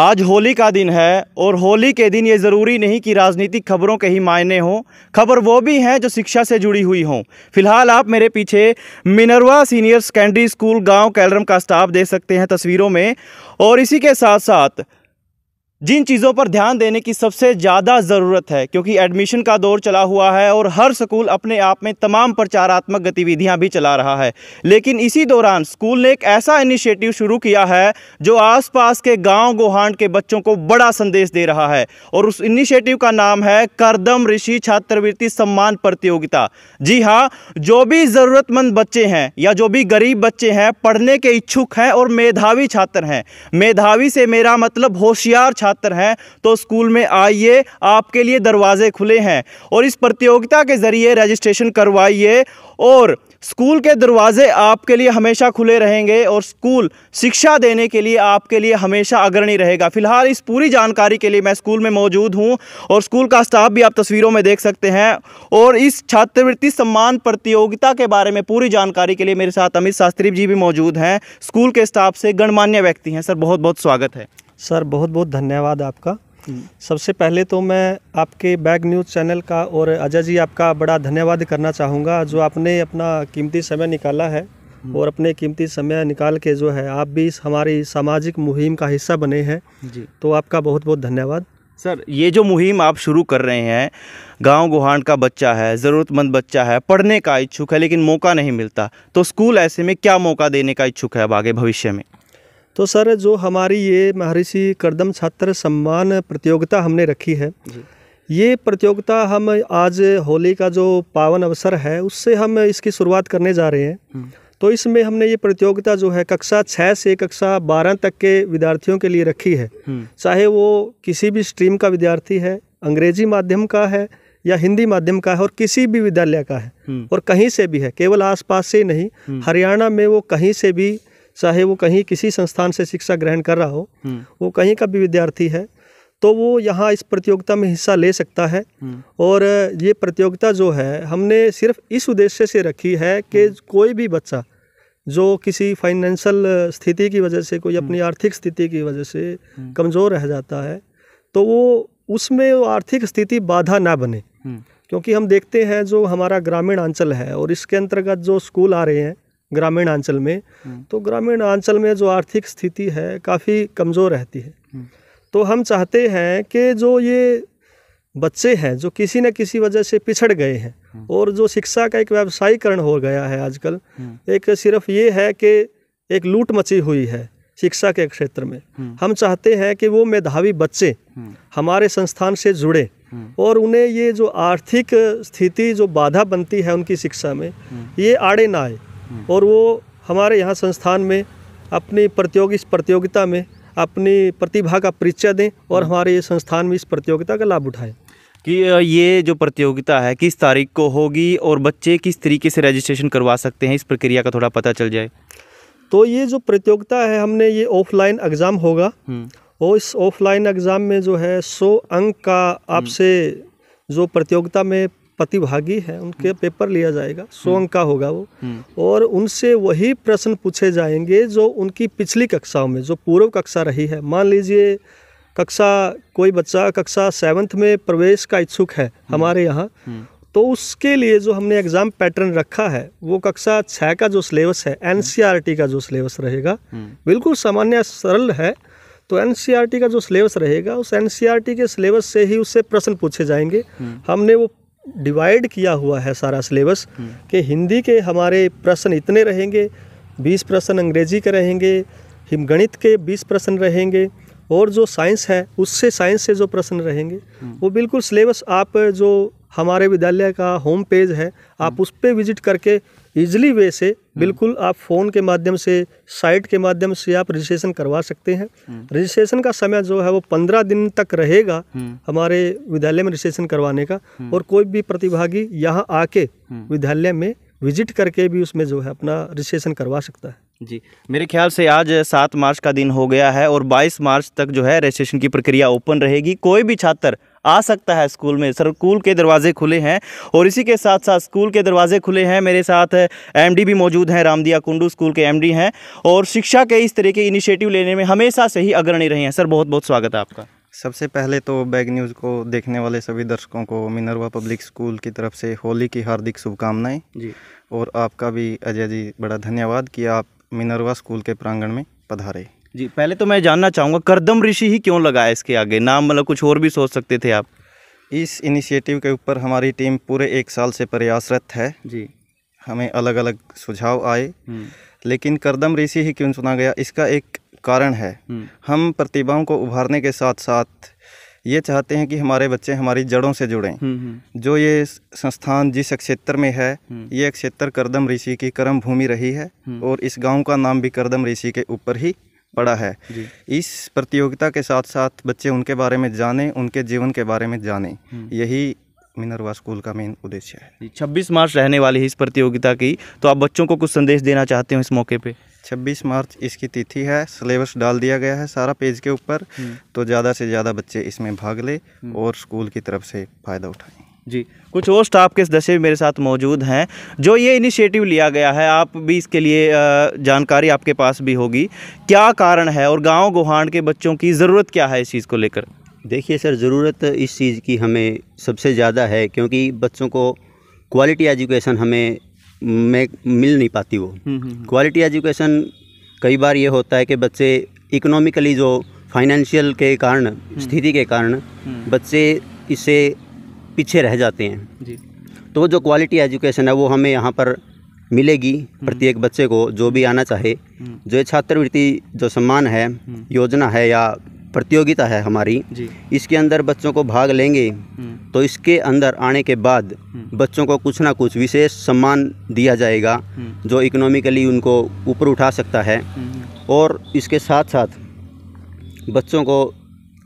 आज होली का दिन है और होली के दिन ये ज़रूरी नहीं कि राजनीतिक खबरों के ही मायने हों खबर वो भी हैं जो शिक्षा से जुड़ी हुई हों फिलहाल आप मेरे पीछे मिनरवा सीनियर सेकेंडरी स्कूल गांव कैलरम का स्टाफ देख सकते हैं तस्वीरों में और इसी के साथ साथ जिन चीज़ों पर ध्यान देने की सबसे ज़्यादा ज़रूरत है क्योंकि एडमिशन का दौर चला हुआ है और हर स्कूल अपने आप में तमाम प्रचारात्मक गतिविधियां भी चला रहा है लेकिन इसी दौरान स्कूल ने एक ऐसा इनिशिएटिव शुरू किया है जो आसपास के गांव गोहांड के बच्चों को बड़ा संदेश दे रहा है और उस इनिशिएटिव का नाम है करदम ऋषि छात्रवृत्ति सम्मान प्रतियोगिता जी हाँ जो भी ज़रूरतमंद बच्चे हैं या जो भी गरीब बच्चे हैं पढ़ने के इच्छुक हैं और मेधावी छात्र हैं मेधावी से मेरा मतलब होशियार छात्र छात्र हैं तो स्कूल में आइए आपके लिए दरवाजे खुले हैं और इस प्रतियोगिता के ज़रिए रजिस्ट्रेशन करवाइए और स्कूल के दरवाजे आपके लिए हमेशा खुले रहेंगे और स्कूल शिक्षा देने के लिए आपके लिए हमेशा अग्रणी रहेगा फिलहाल इस पूरी जानकारी के लिए मैं स्कूल में मौजूद हूं और स्कूल का स्टाफ भी आप तस्वीरों में देख सकते हैं और इस छात्रवृत्ति सम्मान प्रतियोगिता के बारे में पूरी जानकारी के लिए मेरे साथ अमित शास्त्री जी भी मौजूद हैं स्कूल के स्टाफ से गणमान्य व्यक्ति हैं सर बहुत बहुत स्वागत है सर बहुत बहुत धन्यवाद आपका सबसे पहले तो मैं आपके बैग न्यूज़ चैनल का और अजय जी आपका बड़ा धन्यवाद करना चाहूँगा जो आपने अपना कीमती समय निकाला है हम्म। और अपने कीमती समय निकाल के जो है आप भी हमारी सामाजिक मुहिम का हिस्सा बने हैं जी तो आपका बहुत बहुत धन्यवाद सर ये जो मुहिम आप शुरू कर रहे हैं गांव गुहान का बच्चा है ज़रूरतमंद बच्चा है पढ़ने का इच्छुक है लेकिन मौका नहीं मिलता तो स्कूल ऐसे में क्या मौका देने का इच्छुक है अब आगे भविष्य में तो सर जो हमारी ये महर्षि करदम छात्र सम्मान प्रतियोगिता हमने रखी है ये प्रतियोगिता हम आज होली का जो पावन अवसर है उससे हम इसकी शुरुआत करने जा रहे हैं हम्म। तो इसमें हमने ये प्रतियोगिता जो है कक्षा छः से कक्षा बारह तक के विद्यार्थियों के लिए रखी है हम्म। चाहे वो किसी भी स्ट्रीम का विद्यार्थी है अंग्रेजी माध्यम का है या हिंदी माध्यम का है और किसी भी विद्यालय का है हम्म। और कहीं से भी है केवल आसपास से नहीं हरियाणा में वो कहीं से भी चाहे वो कहीं किसी संस्थान से शिक्षा ग्रहण कर रहा हो हम्म। वो कहीं का भी विद्यार्थी है तो वो यहाँ इस प्रतियोगिता में हिस्सा ले सकता है हम्म। और ये प्रतियोगिता जो है हमने सिर्फ इस उद्देश्य से रखी है कि हम्म। कोई भी बच्चा जो किसी फाइनेंशियल स्थिति की वजह से कोई अपनी आर्थिक स्थिति की वजह से कमज़ोर रह जाता है तो वो उसमें वो आर्थिक स्थिति बाधा ना बने क्योंकि हम देखते हैं जो हमारा ग्रामीण अंचल है और इसके अंतर्गत जो स्कूल आ रहे हैं ग्रामीण अंचल में हम्म। तो ग्रामीण अंचल में जो आर्थिक स्थिति है काफ़ी कमज़ोर रहती है हम्म। तो हम चाहते हैं कि जो ये बच्चे हैं जो किसी न किसी वजह से पिछड़ गए हैं हम्म। और जो शिक्षा का एक व्यवसायीकरण हो गया है आजकल एक सिर्फ ये है कि एक लूट मची हुई है शिक्षा के क्षेत्र में हम चाहते हैं कि वो मेधावी बच्चे हमारे संस्थान से जुड़े और उन्हें ये जो आर्थिक स्थिति जो बाधा बनती है उनकी शिक्षा में ये आड़े ना आए हम्म। और वो हमारे यहाँ संस्थान में अपनी प्रतियोगी प्रतियोगिता में अपनी प्रतिभा का परिचय दें और हम्म। हमारे ये संस्थान में इस प्रतियोगिता का लाभ उठाएं कि ये जो प्रतियोगिता है किस तारीख को होगी और बच्चे किस तरीके से रजिस्ट्रेशन करवा सकते हैं इस प्रक्रिया का थोड़ा पता चल जाए तो ये जो प्रतियोगिता है हमने ये ऑफलाइन एग्ज़ाम होगा हम्म। और इस ऑफलाइन एग्ज़ाम में जो है सौ अंक का आपसे जो प्रतियोगिता में प्रतिभागी हैं उनके पेपर हम्म। लिया जाएगा सौ अंक का होगा वो हम्म। और उनसे वही प्रश्न पूछे जाएंगे जो उनकी पिछली कक्षाओं में जो पूर्व कक्षा रही है मान लीजिए कक्षा कोई बच्चा कक्षा सेवन्थ में प्रवेश का इच्छुक है हम्म। हमारे यहाँ तो उसके लिए जो हमने एग्ज़ाम पैटर्न रखा है वो कक्षा छः का जो सिलेबस है एन e का जो सिलेबस रहेगा बिल्कुल सामान्य सरल है तो एन e का जो सिलेबस रहेगा उस एन e के सिलेबस से ही उससे प्रश्न पूछे जाएंगे हमने वो डिवाइड किया हुआ है सारा सिलेबस हम्म। कि हिंदी के हमारे प्रश्न इतने रहेंगे बीस प्रश्न अंग्रेजी के रहेंगे हिम गणित के बीस प्रश्न रहेंगे और जो साइंस है उससे साइंस से जो प्रश्न रहेंगे हम्म। वो बिल्कुल सिलेबस आप जो हमारे विद्यालय का होम पेज है आप हम्म। उस पर विजिट करके ईजिली वे से हम्म। बिल्कुल आप फ़ोन के माध्यम से साइट के माध्यम से आप रजिस्ट्रेशन करवा सकते हैं रजिस्ट्रेशन हम्म। का समय जो है वो पंद्रह दिन तक रहेगा हम्म। हमारे विद्यालय में रजिस्ट्रेशन करवाने का और कोई भी प्रतिभागी यहाँ आके विद्यालय में विजिट करके भी उसमें जो है अपना रजिस्ट्रेशन करवा सकता है जी मेरे ख्याल से आज सात मार्च का दिन हो गया है और बाईस मार्च तक जो है रजिस्ट्रेशन की प्रक्रिया ओपन रहेगी कोई भी छात्र आ सकता है स्कूल में सर स्कूल के दरवाजे खुले हैं और इसी के साथ साथ स्कूल के दरवाजे खुले हैं मेरे साथ एमडी भी मौजूद हैं रामदिया कुंडू स्कूल के एमडी हैं और शिक्षा के इस तरह के इनिशिएटिव लेने में हमेशा से ही अग्रणी रहे हैं सर बहुत बहुत स्वागत है आपका सबसे पहले तो बैग न्यूज़ को देखने वाले सभी दर्शकों को मिनरवा पब्लिक स्कूल की तरफ से होली की हार्दिक शुभकामनाएं जी और आपका भी अजय जी बड़ा धन्यवाद कि आप मिनरवा स्कूल के प्रांगण में पधारे जी पहले तो मैं जानना चाहूँगा करदम ऋषि ही क्यों लगाया इसके आगे नाम मतलब कुछ और भी सोच सकते थे आप इस इनिशिएटिव के ऊपर हमारी टीम पूरे एक साल से प्रयासरत है जी हमें अलग अलग सुझाव आए हम्म। लेकिन करदम ऋषि ही क्यों सुना गया इसका एक कारण है हम्म। हम प्रतिभाओं को उभारने के साथ साथ ये चाहते हैं कि हमारे बच्चे हमारी जड़ों से जुड़ें हम्म, जो ये संस्थान जिस क्षेत्र में है ये क्षेत्र करदम ऋषि की कर्म भूमि रही है और इस गांव का नाम भी करदम ऋषि के ऊपर ही पड़ा है इस प्रतियोगिता के साथ साथ बच्चे उनके बारे में जाने उनके जीवन के बारे में जाने हम्म। यही मिनरवा स्कूल का मेन उद्देश्य है छब्बीस मार्च रहने वाली है इस प्रतियोगिता की तो आप बच्चों को कुछ संदेश देना चाहते हो इस मौके पे 26 मार्च इसकी तिथि है सिलेबस डाल दिया गया है सारा पेज के ऊपर हम्म। तो ज़्यादा से ज़्यादा बच्चे इसमें भाग ले हम्म। और स्कूल की तरफ से फ़ायदा उठाएँ जी कुछ और स्टाफ के सदस्य भी मेरे साथ मौजूद हैं जो ये इनिशिएटिव लिया गया है आप भी इसके लिए जानकारी आपके पास भी होगी क्या कारण है और गांव गुहाड़ के बच्चों की ज़रूरत क्या है इस चीज़ को लेकर देखिए सर ज़रूरत इस चीज़ की हमें सबसे ज़्यादा है क्योंकि बच्चों को क्वालिटी एजुकेशन हमें में मिल नहीं पाती वो क्वालिटी हम्म, एजुकेशन हम्म, हम्म। कई बार ये होता है कि बच्चे इकोनॉमिकली जो फाइनेंशियल के कारण स्थिति के कारण बच्चे इसे पीछे रह जाते हैं जी तो जो क्वालिटी एजुकेशन है वो हमें यहाँ पर मिलेगी हम्म। प्रत्येक बच्चे को जो भी आना चाहे हम्म। जो छात्रवृत्ति जो सम्मान है हम्म। योजना है या प्रतियोगिता है हमारी इसके अंदर बच्चों को भाग लेंगे तो इसके अंदर आने के बाद बच्चों को कुछ ना कुछ विशेष सम्मान दिया जाएगा जो इकोनॉमिकली उनको ऊपर उठा सकता है और इसके साथ साथ बच्चों को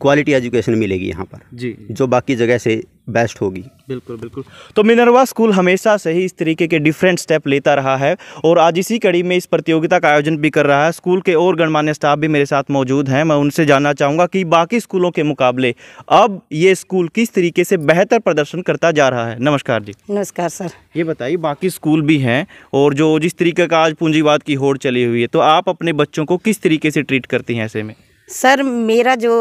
क्वालिटी एजुकेशन मिलेगी यहाँ पर जी जो बाकी जगह से बेस्ट होगी बिल्कुल बिल्कुल तो मिनरवा स्कूल हमेशा से ही इस तरीके के डिफरेंट स्टेप लेता रहा है और आज इसी कड़ी में इस प्रतियोगिता का आयोजन भी कर रहा है स्कूल के और गणमान्य स्टाफ भी मेरे साथ मौजूद हैं मैं उनसे जानना चाहूँगा कि बाकी स्कूलों के मुकाबले अब ये स्कूल किस तरीके से बेहतर प्रदर्शन करता जा रहा है नमस्कार जी नमस्कार सर ये बताइए बाकी स्कूल भी हैं और जो जिस तरीके का आज पूंजीवाद की होड़ चली हुई है तो आप अपने बच्चों को किस तरीके से ट्रीट करती हैं ऐसे में सर मेरा जो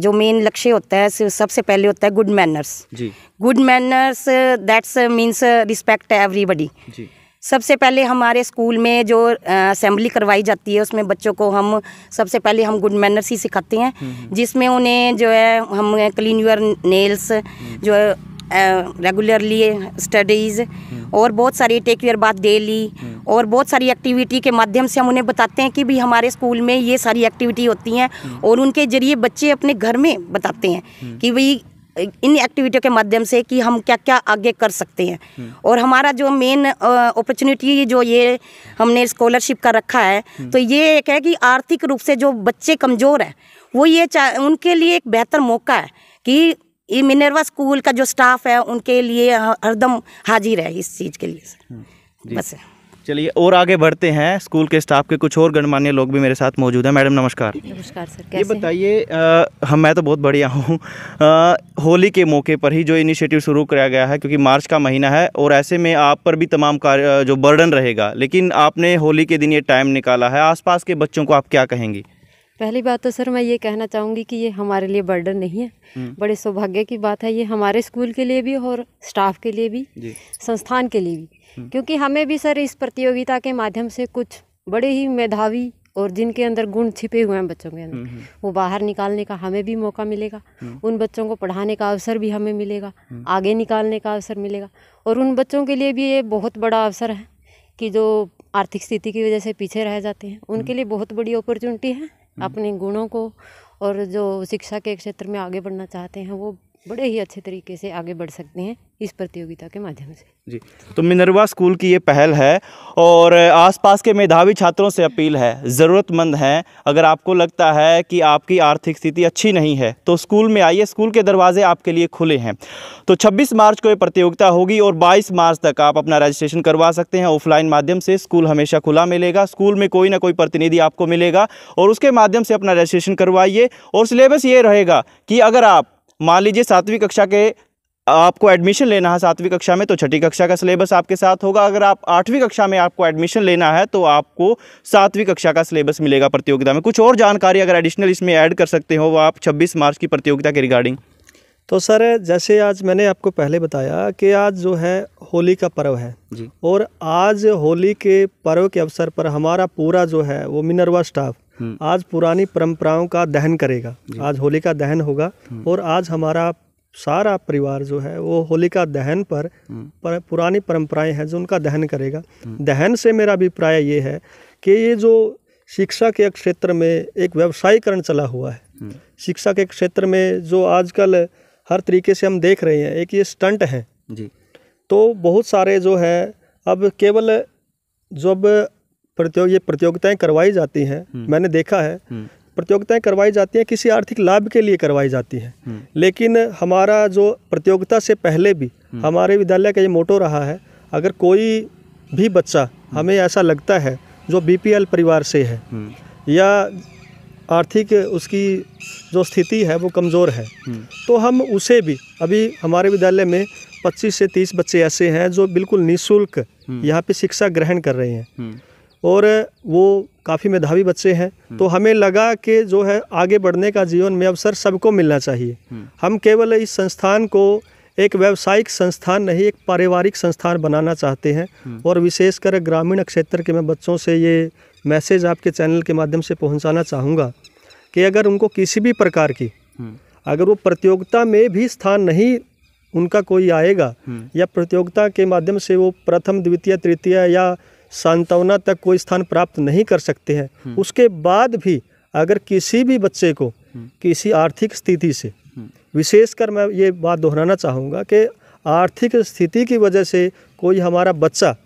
जो मेन लक्ष्य होता है सबसे पहले होता है गुड मैनर्स जी good manners that's means respect everybody जी सबसे पहले हमारे स्कूल में जो असेंबली uh, करवाई जाती है उसमें बच्चों को हम सबसे पहले हम गुड मैनर्स ही सिखाते हैं हम्म। जिसमें उन्हें जो है हम क्लीन योर नेल्स जो है रेगुलरली स्टडीज़ हम्म। और बहुत सारी टेक केयर बात डेली हम्म। और बहुत सारी एक्टिविटी के माध्यम से हम उन्हें बताते हैं कि भी हमारे स्कूल में ये सारी एक्टिविटी होती हैं हम्म। और उनके ज़रिए बच्चे अपने घर में बताते हैं कि भाई इन एक्टिविटियों के माध्यम से कि हम क्या क्या आगे कर सकते हैं और हमारा जो मेन अपॉर्चुनिटी जो ये हमने स्कॉलरशिप का रखा है तो ये एक है कि आर्थिक रूप से जो बच्चे कमज़ोर हैं वो ये उनके लिए एक बेहतर मौका है कि ये मिनरवा स्कूल का जो स्टाफ है उनके लिए हरदम हाजिर है इस चीज़ के लिए हम्म, बस चलिए और आगे बढ़ते हैं स्कूल के स्टाफ के कुछ और गणमान्य लोग भी मेरे साथ मौजूद हैं मैडम नमस्कार नमस्कार सर कैसे ये बताइए हम मैं तो बहुत बढ़िया हूँ होली के मौके पर ही जो इनिशिएटिव शुरू कराया गया है क्योंकि मार्च का महीना है और ऐसे में आप पर भी तमाम कार्य जो बर्डन रहेगा लेकिन आपने होली के दिन ये टाइम निकाला है आसपास के बच्चों को आप क्या कहेंगी पहली बात तो सर मैं ये कहना चाहूँगी कि ये हमारे लिए बर्डन नहीं है हम्म। बड़े सौभाग्य की बात है ये हमारे स्कूल के लिए भी और स्टाफ के लिए भी संस्थान के लिए भी हम्म। क्योंकि हमें भी सर इस प्रतियोगिता के माध्यम से कुछ बड़े ही मेधावी और जिनके अंदर गुण छिपे हुए हैं बच्चों के अंदर हम्म, वो बाहर निकालने का हमें भी मौका मिलेगा उन बच्चों को पढ़ाने का अवसर भी हमें मिलेगा आगे निकालने का अवसर मिलेगा और उन बच्चों के लिए भी ये बहुत बड़ा अवसर है कि जो आर्थिक स्थिति की वजह से पीछे रह जाते हैं उनके लिए बहुत बड़ी अपॉर्चुनिटी है अपने गुणों को और जो शिक्षा के क्षेत्र में आगे बढ़ना चाहते हैं वो बड़े ही अच्छे तरीके से आगे बढ़ सकते हैं इस प्रतियोगिता के माध्यम से जी तो मिनरवा स्कूल की ये पहल है और आसपास के मेधावी छात्रों से अपील है ज़रूरतमंद हैं अगर आपको लगता है कि आपकी आर्थिक स्थिति अच्छी नहीं है तो स्कूल में आइए स्कूल के दरवाजे आपके लिए खुले हैं तो 26 मार्च को ये प्रतियोगिता होगी और 22 मार्च तक आप अपना रजिस्ट्रेशन करवा सकते हैं ऑफलाइन माध्यम से स्कूल हमेशा खुला मिलेगा स्कूल में कोई ना कोई प्रतिनिधि आपको मिलेगा और उसके माध्यम से अपना रजिस्ट्रेशन करवाइए और सिलेबस ये रहेगा कि अगर आप मान लीजिए सातवीं कक्षा के आपको एडमिशन लेना है सातवीं कक्षा में तो छठी कक्षा का सिलेबस आपके साथ होगा अगर आप आठवीं कक्षा में आपको एडमिशन लेना है तो आपको सातवीं कक्षा का सिलेबस मिलेगा प्रतियोगिता में कुछ और जानकारी अगर एडिशनल इसमें ऐड कर सकते हो वो आप छब्बीस मार्च की प्रतियोगिता के रिगार्डिंग तो सर जैसे आज मैंने आपको पहले बताया कि आज जो है होली का पर्व है जी और आज होली के पर्व के अवसर पर हमारा पूरा जो है वो मिनरवा स्टाफ हम्म। आज पुरानी परंपराओं का दहन करेगा आज होली का दहन होगा हम्म। और आज हमारा सारा परिवार जो है वो होलिका दहन पर, हम्म। पर पुरानी परंपराएं हैं जो उनका दहन करेगा दहन से मेरा अभिप्राय ये है कि ये जो शिक्षा के क्षेत्र में एक व्यवसायीकरण चला हुआ है शिक्षा के क्षेत्र में जो आजकल हर तरीके से हम देख रहे हैं एक ये स्टंट है जी तो बहुत सारे जो है अब केवल जब प्रतियोग ये प्रतियोगिताएं करवाई जाती हैं हम्म। मैंने देखा है हम्म। प्रतियोगिताएं करवाई जाती हैं किसी आर्थिक लाभ के लिए करवाई जाती हैं हम्म। लेकिन हमारा जो प्रतियोगिता से पहले भी हमारे विद्यालय का ये मोटो रहा है अगर कोई भी बच्चा हमें ऐसा लगता है जो बीपीएल परिवार से है या आर्थिक उसकी जो स्थिति है वो कमज़ोर है तो हम उसे भी अभी हमारे विद्यालय में 25 से 30 बच्चे ऐसे हैं जो बिल्कुल निःशुल्क यहाँ पे शिक्षा ग्रहण कर रहे हैं और वो काफ़ी मेधावी बच्चे हैं हम्म। तो हमें लगा कि जो है आगे बढ़ने का जीवन में अवसर सबको मिलना चाहिए हम्म। हम केवल इस संस्थान को एक व्यावसायिक संस्थान नहीं एक पारिवारिक संस्थान बनाना चाहते हैं हम्म। और विशेषकर ग्रामीण क्षेत्र के मैं बच्चों से ये मैसेज आपके चैनल के माध्यम से पहुंचाना चाहूँगा कि अगर उनको किसी भी प्रकार की अगर वो प्रतियोगिता में भी स्थान नहीं उनका कोई आएगा या प्रतियोगिता के माध्यम से वो प्रथम द्वितीय तृतीय या सांत्वना तक कोई स्थान प्राप्त नहीं कर सकते हैं हम्म। उसके बाद भी अगर किसी भी बच्चे को हम्म। किसी आर्थिक स्थिति से हम्म। विशेषकर मैं ये बात दोहराना चाहूँगा कि आर्थिक स्थिति की वजह से कोई हमारा बच्चा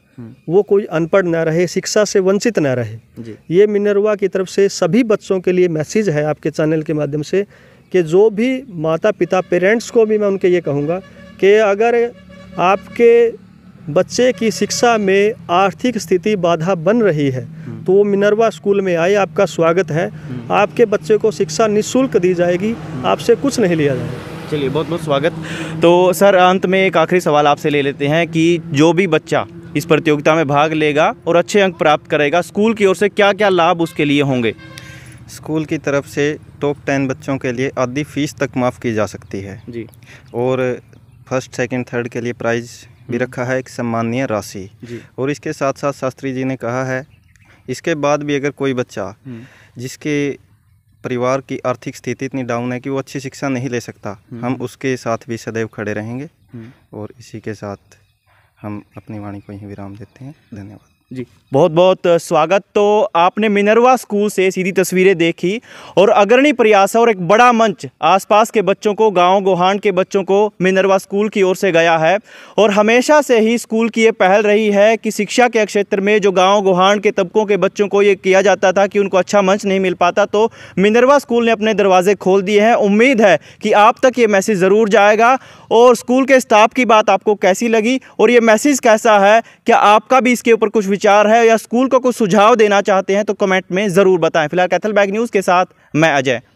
वो कोई अनपढ़ ना रहे शिक्षा से वंचित ना रहे ये मिनरवा की तरफ से सभी बच्चों के लिए मैसेज है आपके चैनल के माध्यम से कि जो भी माता पिता पेरेंट्स को भी मैं उनके ये कहूँगा कि अगर आपके बच्चे की शिक्षा में आर्थिक स्थिति बाधा बन रही है हम्म। तो वो मिनरवा स्कूल में आए आपका स्वागत है हम्म। आपके बच्चे को शिक्षा निःशुल्क दी जाएगी हम्म। आपसे कुछ नहीं लिया जाएगा चलिए बहुत बहुत स्वागत तो सर अंत में एक आखिरी सवाल आपसे ले लेते हैं कि जो भी बच्चा इस प्रतियोगिता में भाग लेगा और अच्छे अंक प्राप्त करेगा स्कूल की ओर से क्या क्या लाभ उसके लिए होंगे स्कूल की तरफ से टॉप टेन बच्चों के लिए आधी फीस तक माफ़ की जा सकती है जी और फर्स्ट सेकंड थर्ड के लिए प्राइज़ भी हम्म। रखा है एक सम्मानीय राशि और इसके साथ साथ शास्त्री जी ने कहा है इसके बाद भी अगर कोई बच्चा हम्म। जिसके परिवार की आर्थिक स्थिति इतनी डाउन है कि वो अच्छी शिक्षा नहीं ले सकता हम्म। हम उसके साथ भी सदैव खड़े रहेंगे और इसी के साथ हम अपनी वाणी को यहीं विराम देते हैं धन्यवाद जी बहुत बहुत स्वागत तो आपने मिनरवा स्कूल से सीधी तस्वीरें देखी और अग्रणी प्रयास और एक बड़ा मंच आसपास के बच्चों को गांव गोहान के बच्चों को मिनरवा स्कूल की ओर से गया है और हमेशा से ही स्कूल की ये पहल रही है कि शिक्षा के क्षेत्र में जो गांव गोहान के तबकों के बच्चों को ये किया जाता था कि उनको अच्छा मंच नहीं मिल पाता तो मिनरवा स्कूल ने अपने दरवाजे खोल दिए हैं उम्मीद है कि आप तक ये मैसेज ज़रूर जाएगा और स्कूल के स्टाफ की बात आपको कैसी लगी और ये मैसेज कैसा है क्या आपका भी इसके ऊपर कुछ विचार है या स्कूल को कुछ सुझाव देना चाहते हैं तो कमेंट में ज़रूर बताएं फिलहाल कैथल बैग न्यूज़ के साथ मैं अजय